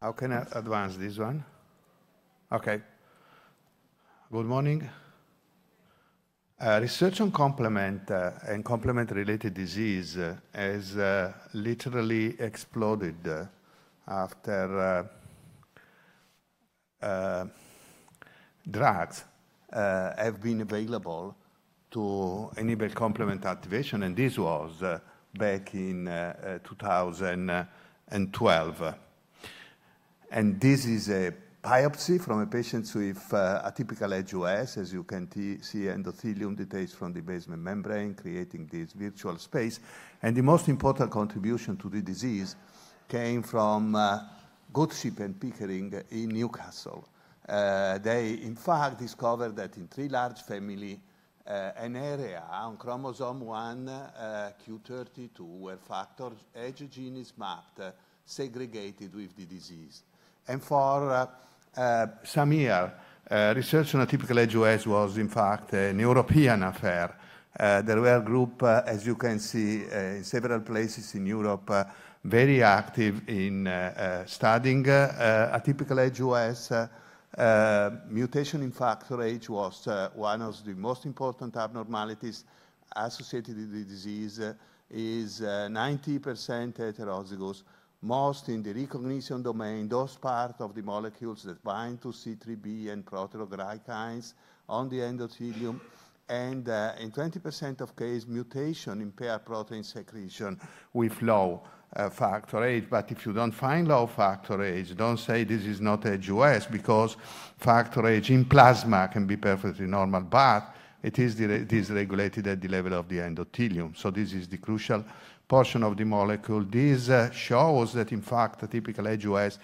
How can I advance this one? Okay. Good morning. Uh, research on complement uh, and complement related disease uh, has uh, literally exploded uh, after uh, drugs have been available to enable complement activation, and this was back in 2012. And this is a biopsy from a patient with uh, atypical HUS, as you can see endothelium details from the basement membrane, creating this virtual space. And the most important contribution to the disease came from uh, Gottschalk and Pickering in Newcastle. Uh, they, in fact, discovered that in three large family, uh, an area on chromosome 1, uh, Q32, where factor H gene is mapped, uh, segregated with the disease. And for uh, uh, some years, uh, research on atypical HOS was, in fact, an European affair. there were groups, as you can see, in several places in Europe, very active in studying atypical HOS. Uh, mutation in factor H was uh, one of the most important abnormalities associated with the disease uh, is 90% heterozygous most in the recognition domain, those parts of the molecules that bind to C3b and proteoglycans on the endothelium. And uh, in 20% of cases, mutation impair protein secretion with low uh, factor H. But if you don't find low factor H, don't say this is not HUS because factor H in plasma can be perfectly normal, but it is dysregulated at the level of the endothelium. So this is the crucial portion of the molecule. This uh, shows that, in fact, typical HOS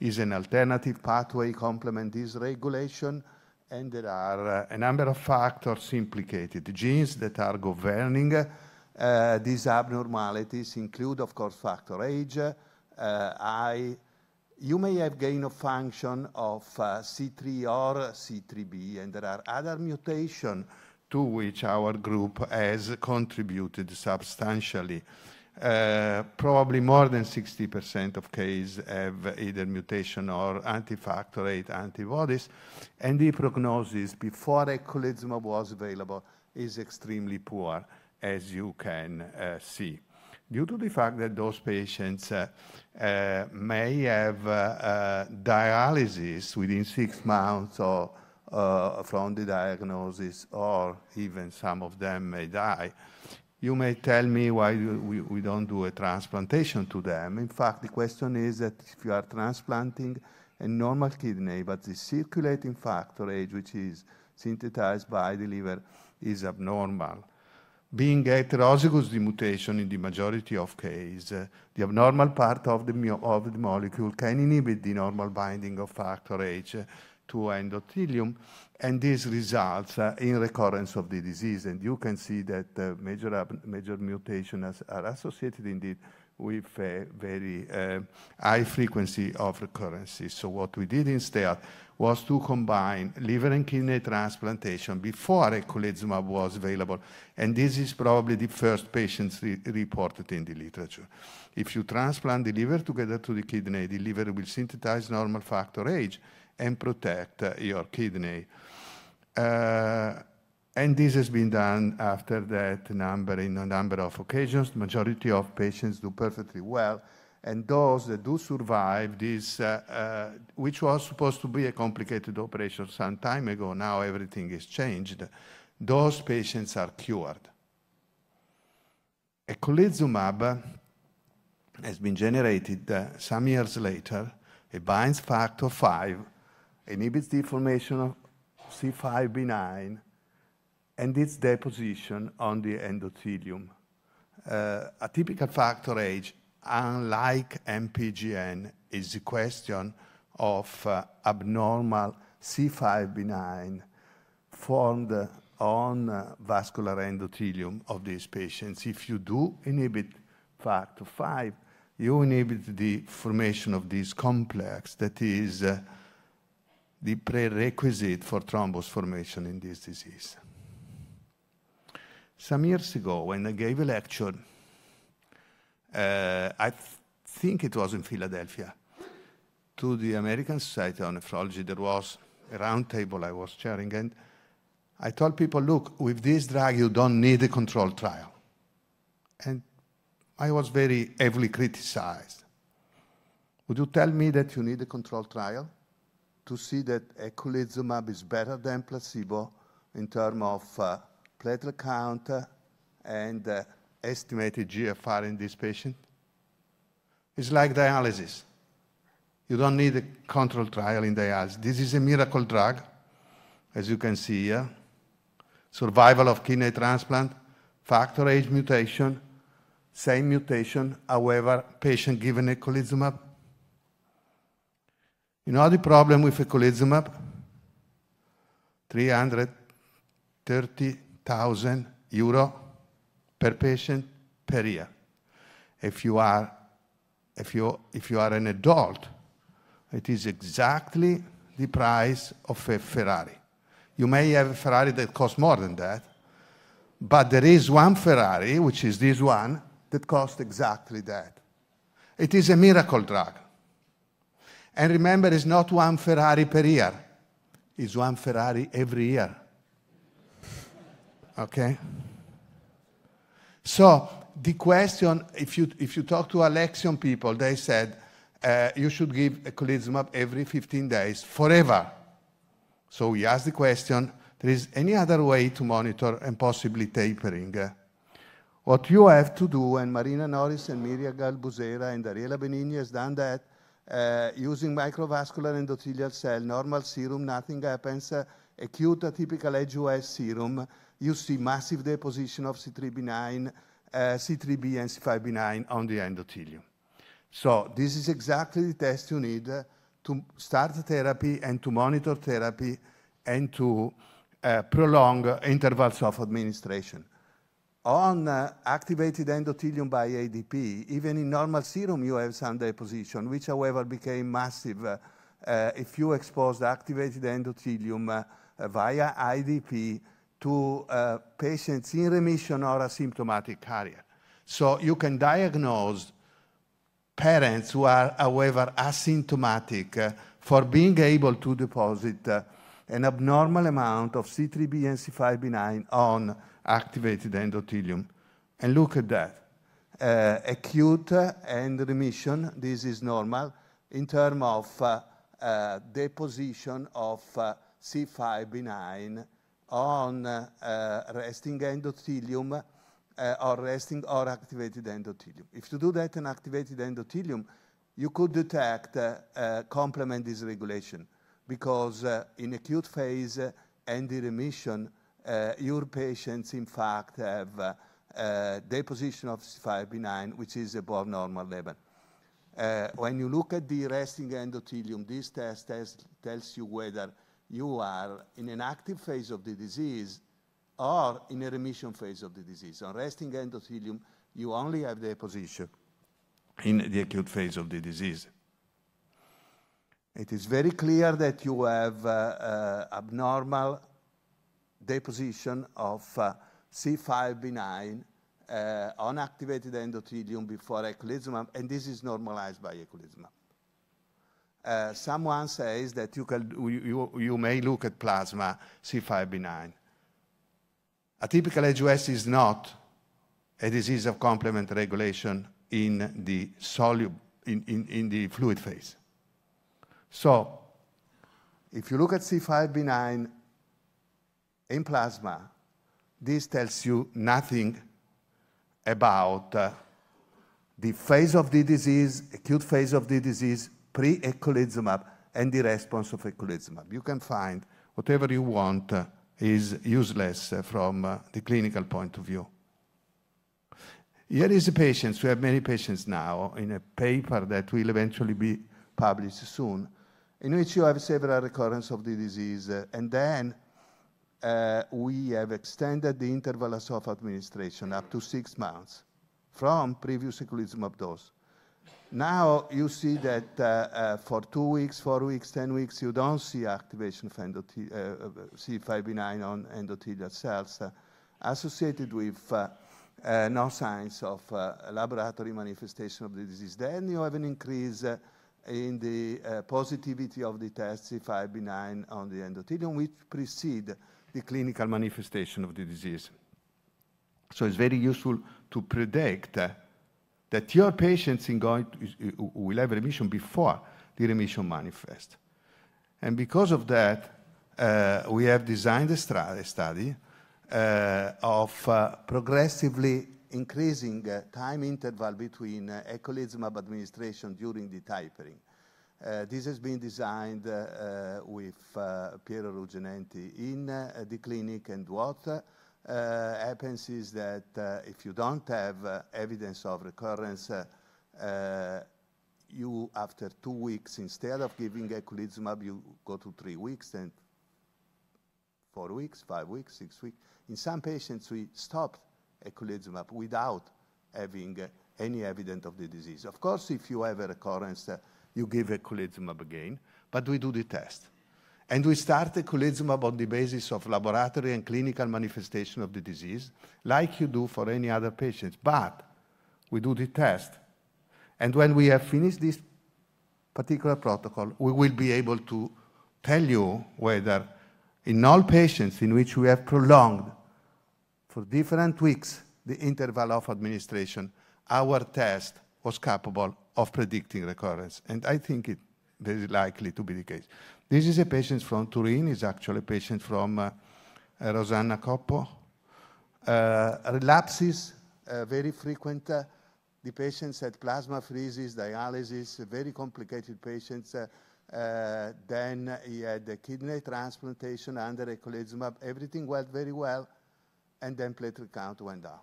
is an alternative pathway complement dysregulation, and there are uh, a number of factors implicated. The genes that are governing uh, these abnormalities include, of course, factor age, uh, I, you may have gain of function of uh, C3 or C3b, and there are other mutations to which our group has contributed substantially. Uh, probably more than 60% of cases have either mutation or anti-factor 8 antibodies, and the prognosis before eculizumab was available is extremely poor, as you can uh, see. Due to the fact that those patients uh, uh may have uh, uh, dialysis within six months or uh, from the diagnosis, or even some of them may die. You may tell me why we, we don't do a transplantation to them. In fact, the question is that if you are transplanting a normal kidney, but the circulating factor H, which is synthesized by the liver, is abnormal. Being heterozygous the mutation in the majority of cases, uh, the abnormal part of the, of the molecule can inhibit the normal binding of factor H, to endothelium, and this results uh, in recurrence of the disease. And you can see that uh, major, major mutations are associated indeed with a very uh, high frequency of recurrences. So what we did instead was to combine liver and kidney transplantation before eculizumab was available. And this is probably the first patients re reported in the literature. If you transplant the liver together to the kidney, the liver will synthesize normal factor H, and protect your kidney. Uh, and this has been done after that number in a number of occasions. The majority of patients do perfectly well. And those that do survive this, uh, uh, which was supposed to be a complicated operation some time ago, now everything is changed, those patients are cured. Eculizumab has been generated uh, some years later. It binds factor 5 inhibits the formation of C5b9 and its deposition on the endothelium. Uh, typical factor H, unlike MPGN, is the question of uh, abnormal C5b9 formed on uh, vascular endothelium of these patients. If you do inhibit factor 5, you inhibit the formation of this complex that is uh, the prerequisite for thrombus formation in this disease. Some years ago, when I gave a lecture, uh, I th think it was in Philadelphia, to the American Society of Nephrology, there was a roundtable I was chairing, and I told people, look, with this drug, you don't need a controlled trial. And I was very heavily criticized. Would you tell me that you need a controlled trial? to see that eculizumab is better than placebo in terms of uh, platelet count uh, and uh, estimated GFR in this patient? It's like dialysis. You don't need a controlled trial in dialysis. This is a miracle drug, as you can see here. Survival of kidney transplant, factor H mutation, same mutation, however, patient given eculizumab you know the problem with eculizumab? 330,000 euro per patient per year. If you are, if you, if you are an adult, it is exactly the price of a Ferrari. You may have a Ferrari that costs more than that, but there is one Ferrari, which is this one, that costs exactly that. It is a miracle drug. And remember, it's not one Ferrari per year, it's one Ferrari every year. Okay? So, the question if you, if you talk to Alexian people, they said uh, you should give eculizumab every 15 days forever. So, we asked the question there is any other way to monitor and possibly tapering? What you have to do, and Marina Norris and Miria Galbuzera and Ariela Benigni has done that, uh, using microvascular endothelial cell, normal serum, nothing happens. Uh, acute atypical HUS serum, you see massive deposition of C3B9, uh, C3B and C5B9 on the endothelium. So this is exactly the test you need uh, to start therapy and to monitor therapy and to uh, prolong intervals of administration on uh, activated endothelium by ADP, even in normal serum you have some deposition, which however became massive uh, uh, if you expose the activated endothelium uh, via IDP to uh, patients in remission or asymptomatic carrier. So you can diagnose parents who are, however, asymptomatic uh, for being able to deposit an abnormal amount of C3b and C5b9 on activated endothelium. And look at that. Uh, acute and remission, this is normal, in terms of uh, uh, deposition of uh, C5 benign on uh, uh, resting endothelium or resting or activated endothelium. If you do that in activated endothelium, you could detect complement dysregulation because in acute phase and the remission, uh, your patients, in fact, have uh, deposition of C5b9, which is above normal level. Uh, when you look at the resting endothelium, this test tells you whether you are in an active phase of the disease or in a remission phase of the disease. On resting endothelium, you only have deposition in the acute phase of the disease. It is very clear that you have uh, uh, abnormal deposition of uh, C5 9 uh, unactivated endothelium before eculizumab, and this is normalized by eculizumab. Uh, someone says that you, can, you, you, may look at plasma C5 b A Atypical HUS is not a disease of complement regulation in the, in, in, in the fluid phase. So, if you look at C5 b 9 in plasma, this tells you nothing about uh, the phase of the disease, acute phase of the disease, pre-eculizumab, and the response of eculizumab. You can find whatever you want uh, is useless uh, from uh, the clinical point of view. Here is a patient, we have many patients now, in a paper that will eventually be published soon, in which you have several recurrences of the disease, uh, and then uh, we have extended the intervals of administration up to six months from previous equilibrium of dose. Now you see that uh, uh, for two weeks, four weeks, 10 weeks, you don't see activation of uh, uh, C5b9 on endothelial cells associated with no signs of laboratory manifestation of the disease. Then you have an increase in the positivity of the test C5b9 on the endothelium, which precede the clinical manifestation of the disease. So it's very useful to predict uh, that your patients going to, uh, will have remission before the remission manifests. And because of that, uh, we have designed a study uh, of uh, progressively increasing uh, time interval between uh, ecolizumab administration during the tapering. Uh, this has been designed uh, uh, with Piero Ruggenti in the clinic, and what happens is that if you don't have evidence of recurrence, you, after two weeks, instead of giving eculizumab, you go to three weeks, then four weeks, five weeks, six weeks. In some patients, we stopped eculizumab without having any evidence of the disease. Of course, if you have a recurrence, you give eculizumab again, but we do the test. And we start eculizumab on the basis of laboratory and clinical manifestation of the disease, like you do for any other patients. But we do the test. And when we have finished this particular protocol, we will be able to tell you whether in all patients in which we have prolonged for different weeks the interval of administration, our test was capable of predicting recurrence. And I think it is likely to be the case. This is a patient from Turin, is actually a patient from uh, uh, Rosanna Coppo. Uh, relapses, uh, very frequent. Uh, the patients had plasma freezes, dialysis, very complicated patients. Uh, then he had a kidney transplantation under eculizumab. Everything went very well, and then platelet count went down.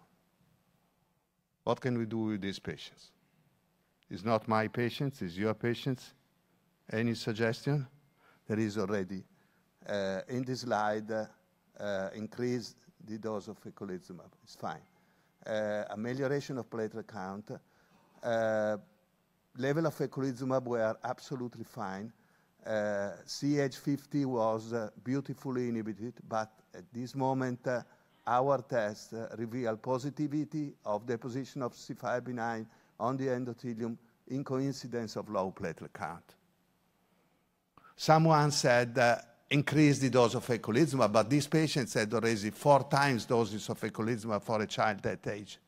What can we do with these patients? It's not my patience, it's your patience. Any suggestion? There is already uh, in this slide uh, uh, increase the dose of eculizumab. It's fine. Uh, amelioration of platelet count. Uh, level of eculizumab were absolutely fine. Uh, CH50 was beautifully inhibited, but at this moment, our test revealed positivity of deposition of C5B9 on the endothelium in coincidence of low platelet count. Someone said uh, increase the dose of eculizumab, but these patients had already four times doses of eculizumab for a child that age.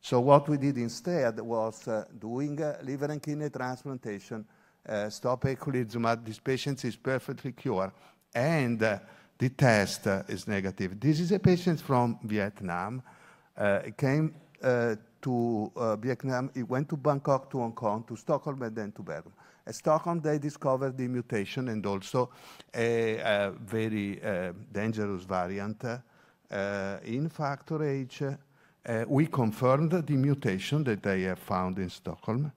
So what we did instead was uh, doing uh, liver and kidney transplantation, uh, stop eculizumab, this patient is perfectly cured, and uh, the test uh, is negative. This is a patient from Vietnam, came to uh, Vietnam, it went to Bangkok, to Hong Kong, to Stockholm, and then to Bergen. At Stockholm, they discovered the mutation and also a, a very uh, dangerous variant uh, in factor H. Uh, we confirmed the mutation that they have found in Stockholm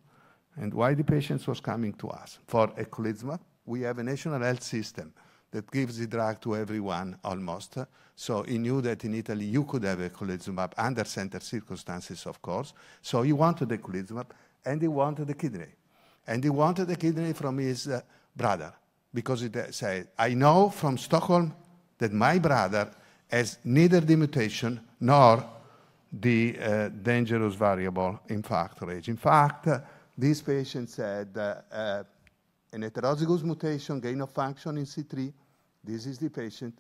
and why the patients was coming to us. For eculizumab, we have a national health system that gives the drug to everyone almost. So he knew that in Italy you could have a colizumab under certain circumstances, of course. So he wanted the colizumab, and he wanted the kidney. And he wanted the kidney from his uh, brother because he uh, said, I know from Stockholm that my brother has neither the mutation nor the uh, dangerous variable in factor age. In fact, uh, this patient said, uh, uh, an heterozygous mutation, gain of function in C3, this is the patient.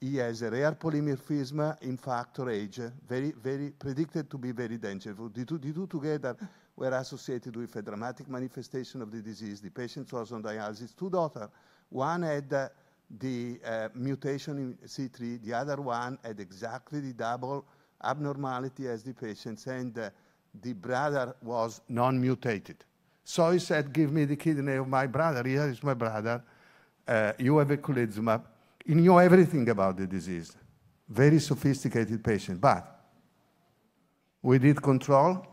He has a rare polymorphism in factor age, very, very predicted to be very dangerous. The two, the two together were associated with a dramatic manifestation of the disease. The patient was on dialysis. Two daughters, one had uh, the uh, mutation in C3, the other one had exactly the double abnormality as the patients, and uh, the brother was non-mutated. So he said, give me the kidney of my brother. Here is my brother. Uh, you have a eculizumab. He knew everything about the disease. Very sophisticated patient. But we did control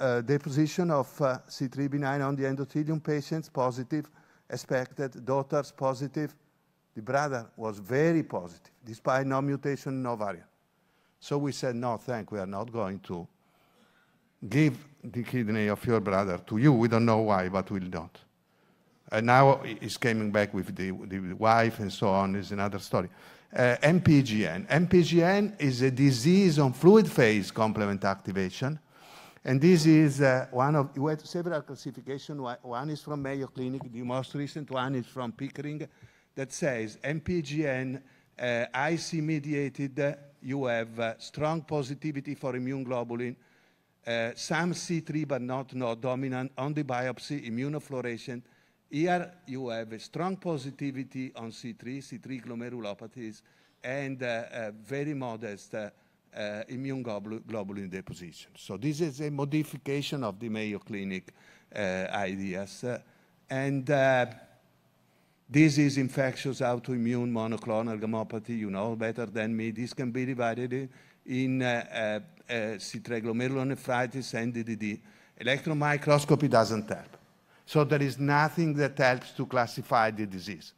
uh, deposition of uh, C3B9 on the endothelium patients, positive, expected, daughters positive. The brother was very positive, despite no mutation no variant. So we said, no, thank, we are not going to give the kidney of your brother to you. We don't know why, but we'll not. And now he's coming back with the, the wife and so on, is another story. Uh, MPGN. MPGN is a disease on fluid phase complement activation. And this is uh, one of, several classifications. One is from Mayo Clinic, the most recent one is from Pickering, that says MPGN uh, IC mediated, uh, you have uh, strong positivity for immune globulin uh, some C3 but not node dominant on the biopsy, immunofloration. Here you have a strong positivity on C3, C3 glomerulopathies, and uh, very modest uh, uh, immune globulin deposition. So this is a modification of the Mayo Clinic ideas. and this is infectious autoimmune monoclonal gammopathy. You know better than me. This can be divided in, in uh, uh, C3glomerulonephritis, eh, NDDD, electron microscopy doesn't help. So there is nothing that helps to classify the disease.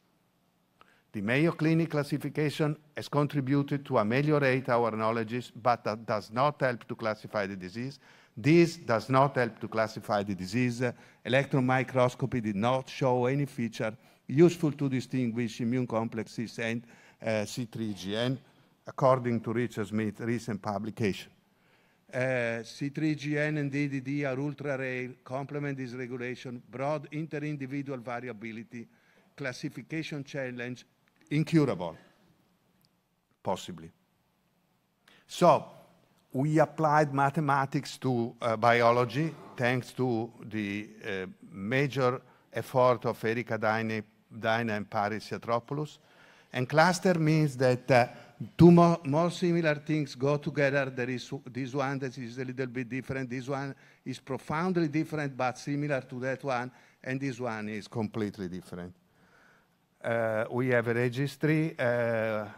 The Mayo Clinic classification has contributed to ameliorate our knowledge, but that does not help to classify the disease. This does not help to classify the disease. Electron microscopy did not show any feature useful to distinguish immune complexes and uh, eh, C3GN, according to Richard Smith's recent publication. Eh, C3GN and DDD are ultra-rail, complement dysregulation, regulation, broad inter-individual variability, classification challenge, incurable, possibly. So we applied mathematics to uh, biology thanks to the uh, major effort of Erika Dyna, and Paris Yatropoulos. And cluster means that two more, more similar things go together. There is this one that is a little bit different. This one is profoundly different, but similar to that one. And this one is completely different. Uh, we have a registry, uh, uh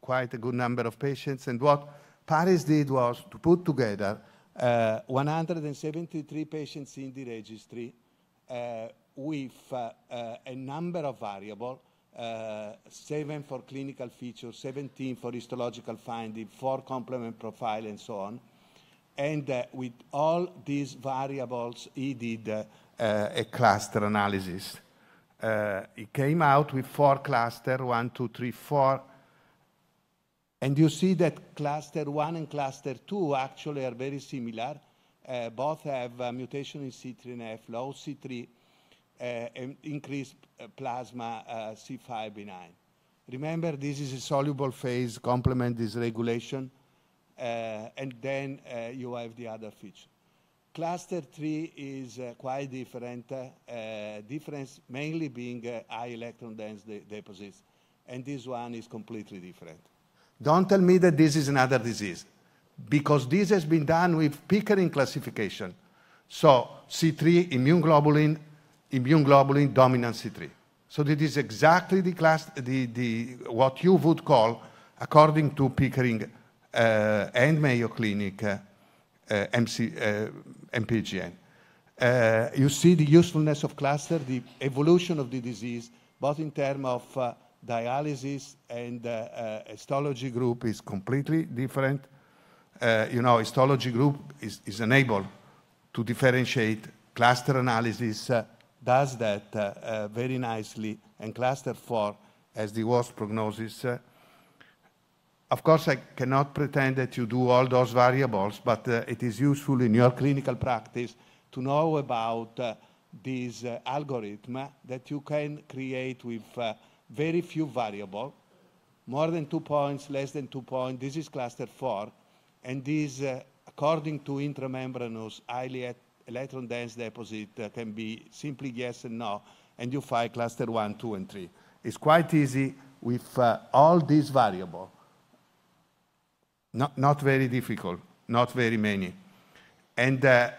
quite a good number of patients. And what Paris did was to put together uh, 173 patients in the registry uh, with uh, a number of variables uh, 7 for clinical features, 17 for histological finding, 4 complement profile, and so on. And uh, with all these variables, he did uh, a cluster analysis. Uh, he came out with four cluster, one, two, three, four. And you see that cluster one and cluster two actually are very similar. Uh, both have mutation in C3 nf F, low C3 and eh, increased eh, plasma eh, C5b9. Remember, this is a soluble phase complement dysregulation, and then you have the other feature. Cluster 3 is quite different, difference mainly being high electron dense de deposits, and this one is completely different. Don't tell me that this is another disease, because this has been done with Pickering classification. So C3 immune globulin immune globulin dominant C3. So is exactly the class, the, the, what you would call, according to Pickering uh, and Mayo Clinic, uh, uh, MC, uh, MPGN. Uh, you see the usefulness of cluster, the evolution of the disease, both in terms of uh, dialysis and histology group is completely different. you know, histology group is, is enabled to differentiate cluster analysis does that uh, uh, very nicely, and cluster four as the worst prognosis. Uh, of course, I cannot pretend that you do all those variables, but uh, it is useful in your clinical practice to know about this algorithm that you can create with very few variables, more than two points, less than two points. This is cluster four, and this, according to intramembranous, highly electron dense deposit uh, can be simply yes and no, and you find cluster one, two, and three. It's quite easy with uh, all these variables. Not, not very difficult, not very many. And uh,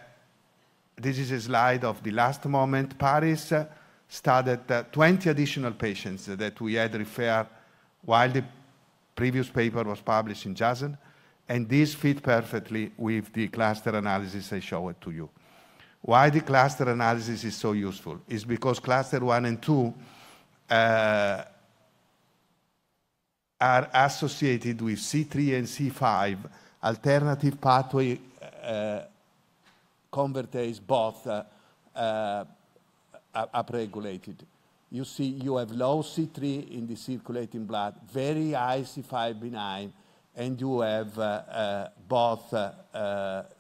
this is a slide of the last moment. Paris uh, studied uh, 20 additional patients that we had referred while the previous paper was published in JASN, and this fit perfectly with the cluster analysis I showed to you. Why the cluster analysis is so useful? Is because cluster one and two uh, are associated with C3 and C5 alternative pathway uh, convertase both uh, uh, upregulated. You see, you have low C3 in the circulating blood, very high C5 benign, and you have uh, uh, both uh,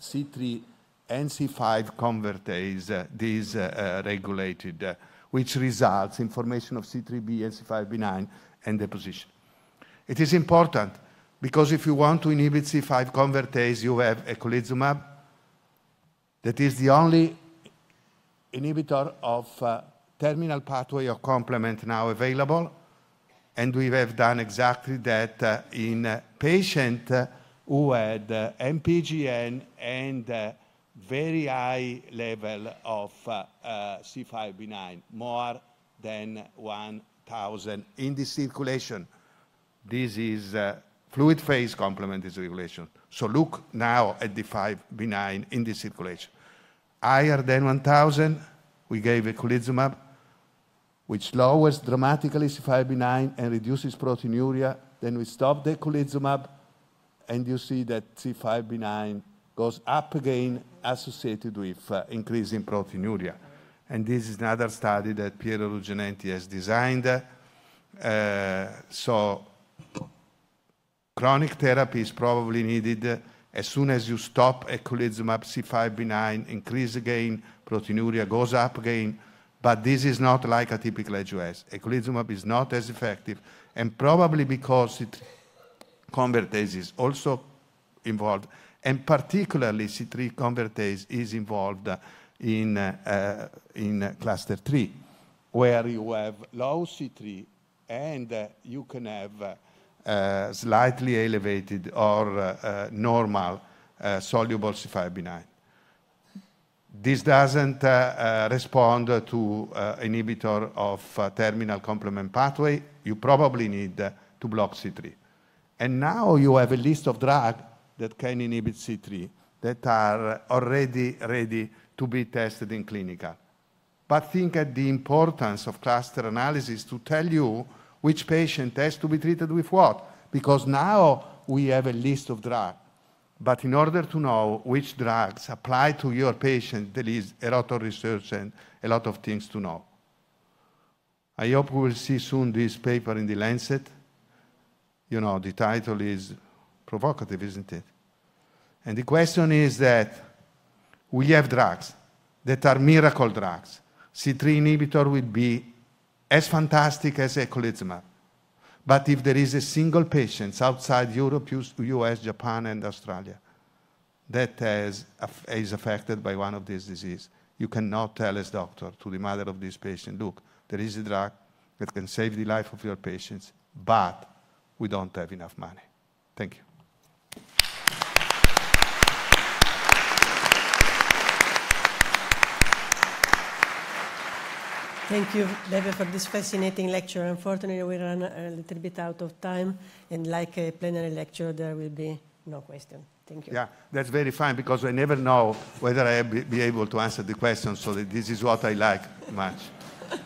C3 NC5 convertase, uh, these uh, uh, regulated, which results in formation of C3b, NC5b9, and deposition. It is important because if you want to inhibit C5 convertase, you have eculizumab that is the only inhibitor of uh, terminal pathway of complement now available. And we have done exactly that uh, in uh, patient who had MPGN and very high level of uh, uh, C5b-9, more than 1,000 in the circulation. This is uh, fluid phase complement dysregulation. So look now at the 5B9 in the circulation. Higher than 1,000, we gave eculizumab, which lowers dramatically C5B9 and reduces proteinuria. Then we stop the eculizumab, and you see that C5B9 goes up again associated with uh, increasing proteinuria. And this is another study that Piero Lugenenti has designed. Uh, so chronic therapy is probably needed as soon as you stop eculizumab C5B9, increase again, proteinuria goes up again, but this is not like a typical HUS. Eculizumab is not as effective, and probably because it convertase is also involved, and particularly C3 convertase is involved in, uh, in cluster 3, where you have low C3 and uh, you can have uh, slightly elevated or uh, normal uh, soluble C5b9. This doesn't uh, respond to inhibitor of terminal complement pathway. You probably need to block C3. And now you have a list of drugs that can inhibit C3 that are already ready to be tested in clinical. But think at the importance of cluster analysis to tell you which patient has to be treated with what, because now we have a list of drugs. But in order to know which drugs apply to your patient, there is a lot of research and a lot of things to know. I hope we will see soon this paper in The Lancet. You know, the title is provocative, isn't it? And the question is that we have drugs that are miracle drugs. C3 inhibitor will be as fantastic as eculizumab. But if there is a single patient outside Europe, US, Japan, and Australia that has, is affected by one of these diseases, you cannot tell as doctor to the mother of this patient, look, there is a drug that can save the life of your patients, but we don't have enough money. Thank you. Thank you, David, for this fascinating lecture. Unfortunately, we run a little bit out of time, and like a plenary lecture, there will be no question. Thank you. Yeah, that's very fine because I never know whether I'll be able to answer the question, so this is what I like much.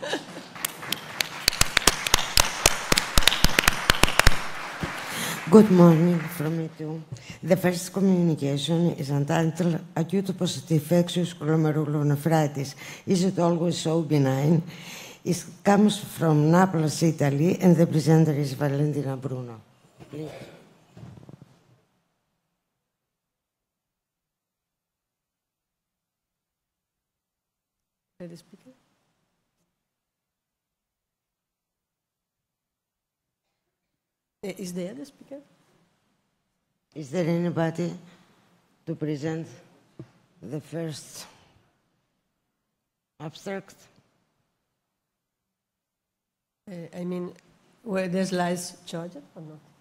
Good morning from me too. The first communication is entitled Acute Positive Infectious Glomerulonephritis. Is it always so benign? It comes from Naples, Italy, and the presenter is Valentina Bruno. Please. Eh, is there the speaker? Is there anybody to present the first abstract? Uh, I mean, were the slides charged or not?